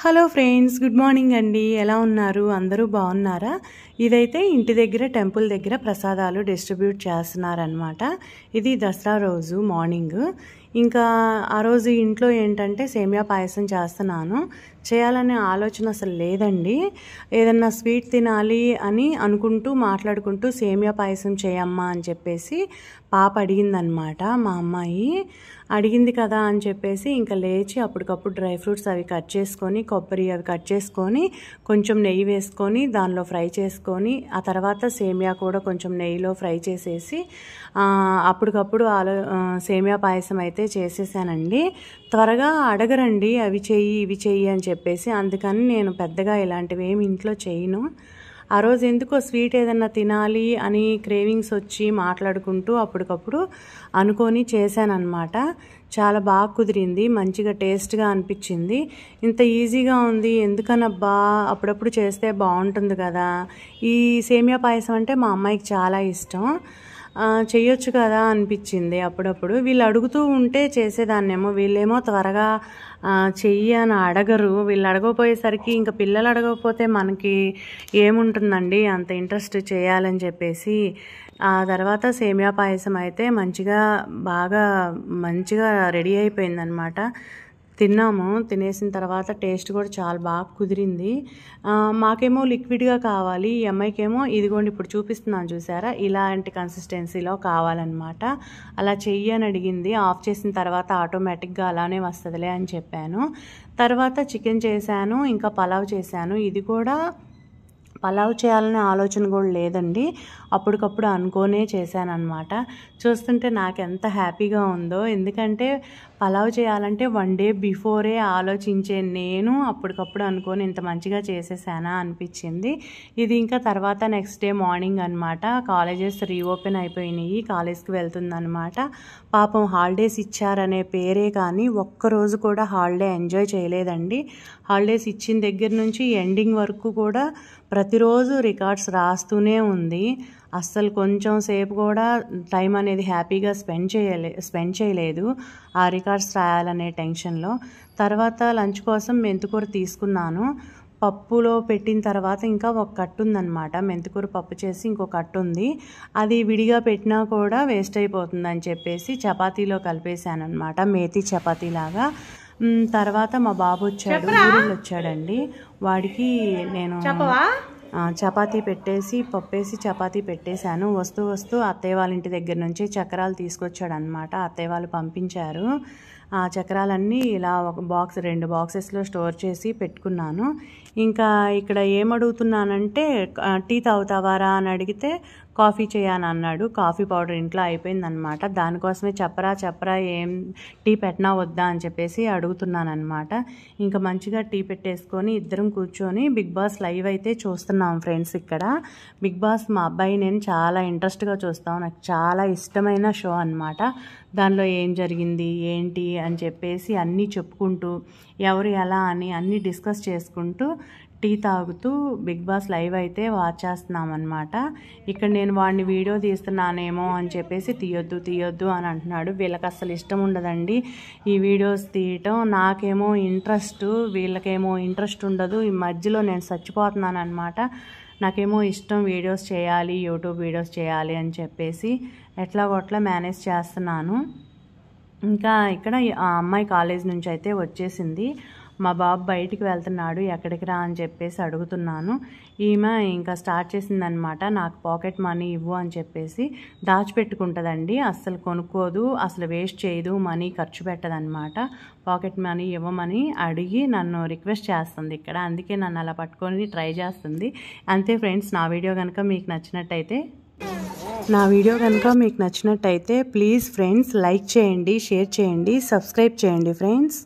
hello friends good morning అండి ఎలా ఉన్నారు అందరూ బాగున్నారా ఇదైతే ఇంటి దగ్గర టెంపుల్ దగ్గర ప్రసాదాలు డిస్ట్రిబ్యూట్ చేస్తున్నారనమాట ఇది దసరా రోజు మార్నింగ్ ఇంకా ఆ రోజు ఇంట్లో ఏంటంటే సేమియా పాయసం చేస్తున్నాను చేయాలనే ఆలోచన అసలు లేదండి ఏదన్నా స్వీట్ తినాలి అని అనుకుంటూ మాట్లాడుకుంటూ సేమియా పాయసం చేయమ్మా అని చెప్పేసి పాప అడిగిందనమాట మా అమ్మాయి అడిగింది కదా అని చెప్పేసి ఇంకా లేచి అప్పటికప్పుడు డ్రై ఫ్రూట్స్ అవి కట్ చేసుకొని కొబ్బరి అవి కట్ చేసుకొని కొంచెం నెయ్యి వేసుకొని దానిలో ఫ్రై చేసుకొని ఆ తర్వాత సేమియా కూడా కొంచెం నెయ్యిలో ఫ్రై చేసేసి అప్పటికప్పుడు ఆలో సేమియా పాయసం అయితే చేసేసానండి త్వరగా అడగరండి అవి చెయ్యి ఇవి చెయ్యి అని చెప్పేసి అందుకని నేను పెద్దగా ఇలాంటివి ఏమి ఇంట్లో చేయను ఆ రోజు ఎందుకో స్వీట్ ఏదన్నా తినాలి అని క్రేవింగ్స్ వచ్చి మాట్లాడుకుంటూ అప్పటికప్పుడు అనుకొని చేశానన్నమాట చాలా బాగా కుదిరింది మంచిగా టేస్ట్గా అనిపించింది ఇంత ఈజీగా ఉంది ఎందుకనబ్బా అప్పుడప్పుడు చేస్తే బాగుంటుంది కదా ఈ సేమియా పాయసం అంటే మా అమ్మాయికి చాలా ఇష్టం చేయొచ్చు కదా అనిపించింది అప్పుడప్పుడు వీళ్ళు అడుగుతూ ఉంటే చేసేదాన్నేమో వీళ్ళేమో త్వరగా చెయ్యి అని అడగరు వీళ్ళు అడగకపోయేసరికి ఇంకా పిల్లలు అడగకపోతే మనకి ఏముంటుందండి అంత ఇంట్రెస్ట్ చేయాలని చెప్పేసి ఆ తర్వాత సేమియా పాయసం అయితే మంచిగా బాగా మంచిగా రెడీ అయిపోయిందనమాట తిన్నాము తినేసిన తర్వాత టేస్ట్ కూడా చాలా బాగా కుదిరింది మాకేమో లిక్విడ్గా కావాలి ఈ అమ్మాయికేమో ఇదిగోండి ఇప్పుడు చూపిస్తున్నాను చూసారా ఇలాంటి కన్సిస్టెన్సీలో కావాలన్నమాట అలా చెయ్యి అని అడిగింది ఆఫ్ చేసిన తర్వాత ఆటోమేటిక్గా అలానే వస్తుందిలే అని చెప్పాను తర్వాత చికెన్ చేశాను ఇంకా పలావ్ చేశాను ఇది కూడా పలావ్ చేయాలనే ఆలోచన కూడా లేదండి అప్పటికప్పుడు అనుకోనే చేశానమాట చూస్తుంటే నాకు ఎంత హ్యాపీగా ఉందో ఎందుకంటే పలావ్ చేయాలంటే వన్ డే బిఫోరే ఆలోచించే నేను అప్పటికప్పుడు అనుకోని ఇంత మంచిగా చేసేసానా అనిపించింది ఇది ఇంకా తర్వాత నెక్స్ట్ డే మార్నింగ్ అనమాట కాలేజెస్ రీఓపెన్ అయిపోయినాయి కాలేజ్కి వెళ్తుందనమాట పాపం హాలిడేస్ ఇచ్చారనే పేరే కానీ ఒక్కరోజు కూడా హాలిడే ఎంజాయ్ చేయలేదండి హాలిడేస్ ఇచ్చిన దగ్గర నుంచి ఎండింగ్ వరకు కూడా ప్రతి ప్రతిరోజు రికార్డ్స్ రాస్తూనే ఉంది అస్సలు కొంచెం సేపు కూడా టైం అనేది హ్యాపీగా స్పెండ్ చేయలే స్పెండ్ చేయలేదు ఆ రికార్డ్స్ రాయాలనే టెన్షన్లో తర్వాత లంచ్ కోసం మెంతికూర తీసుకున్నాను పప్పులో పెట్టిన తర్వాత ఇంకా ఒక కట్టు ఉందన్నమాట మెంతికూర పప్పు చేసి ఇంకో కట్టు ఉంది అది విడిగా పెట్టినా కూడా వేస్ట్ అయిపోతుందని చెప్పేసి చపాతీలో కలిపేశాను అనమాట మేతి చపాతీలాగా తర్వాత మా బాబు వచ్చాడు ఊరిలో వచ్చాడండి వాడికి నేను చపాతీ పెట్టేసి పప్పేసి చపాతీ పెట్టేశాను వస్తూ వస్తూ అత్తయ్య వాళ్ళ ఇంటి దగ్గర నుంచి చక్రాలు అనమాట అత్తయ్య వాళ్ళు పంపించారు ఆ చక్రాలన్నీ ఇలా ఒక బాక్స్ రెండు బాక్సెస్లో స్టోర్ చేసి పెట్టుకున్నాను ఇంకా ఇక్కడ ఏమడుగుతున్నానంటే టీ తాగుతావారా అని అడిగితే కాఫీ చేయని అన్నాడు కాఫీ పౌడర్ ఇంట్లో అయిపోయిందనమాట దానికోసమే చెప్పరా చెప్పరా ఏం టీ పెట్టినా వద్దా అని చెప్పేసి అడుగుతున్నానమాట ఇంకా మంచిగా టీ పెట్టేసుకొని ఇద్దరం కూర్చొని బిగ్ బాస్ లైవ్ అయితే చూస్తున్నాం ఫ్రెండ్స్ ఇక్కడ బిగ్ బాస్ మా అబ్బాయి నేను చాలా ఇంట్రెస్ట్గా చూస్తాం నాకు చాలా ఇష్టమైన షో అనమాట దానిలో ఏం జరిగింది ఏంటి అని చెప్పేసి అన్నీ చెప్పుకుంటూ ఎవరు ఎలా అని అన్నీ డిస్కస్ చేసుకుంటూ టీ తాగుతూ బిగ్ బాస్ లైవ్ అయితే వాచ్ చేస్తున్నామన్నమాట ఇక్కడ నేను వాడిని వీడియో తీస్తున్నానేమో అని చెప్పేసి తీయొద్దు తీయొద్దు అని అంటున్నాడు వీళ్ళకి అసలు ఇష్టం ఉండదండి ఈ వీడియోస్ తీయటం నాకేమో ఇంట్రెస్ట్ వీళ్ళకేమో ఇంట్రెస్ట్ ఉండదు ఈ మధ్యలో నేను చచ్చిపోతున్నాను అనమాట నాకేమో ఇష్టం వీడియోస్ చేయాలి యూట్యూబ్ వీడియోస్ చేయాలి అని చెప్పేసి ఎట్లా కొట్లా మేనేజ్ చేస్తున్నాను ఇంకా ఇక్కడ ఆ అమ్మాయి కాలేజ్ నుంచి అయితే వచ్చేసింది మా బాబు బయటికి వెళ్తున్నాడు ఎక్కడికి రా అని చెప్పేసి అడుగుతున్నాను ఈమె ఇంకా స్టార్ట్ చేసిందనమాట నాకు పాకెట్ మనీ ఇవ్వు అని చెప్పేసి దాచిపెట్టుకుంటుందండి అస్సలు కొనుక్కోదు అసలు వేస్ట్ చేయదు మనీ ఖర్చు పెట్టదనమాట పాకెట్ మనీ ఇవ్వమని అడిగి నన్ను రిక్వెస్ట్ చేస్తుంది ఇక్కడ అందుకే నన్ను అలా పట్టుకొని ట్రై చేస్తుంది అంతే ఫ్రెండ్స్ నా వీడియో కనుక మీకు నచ్చినట్టయితే నా వీడియో కనుక మీకు నచ్చినట్టయితే ప్లీజ్ ఫ్రెండ్స్ లైక్ చేయండి షేర్ చేయండి సబ్స్క్రైబ్ చేయండి ఫ్రెండ్స్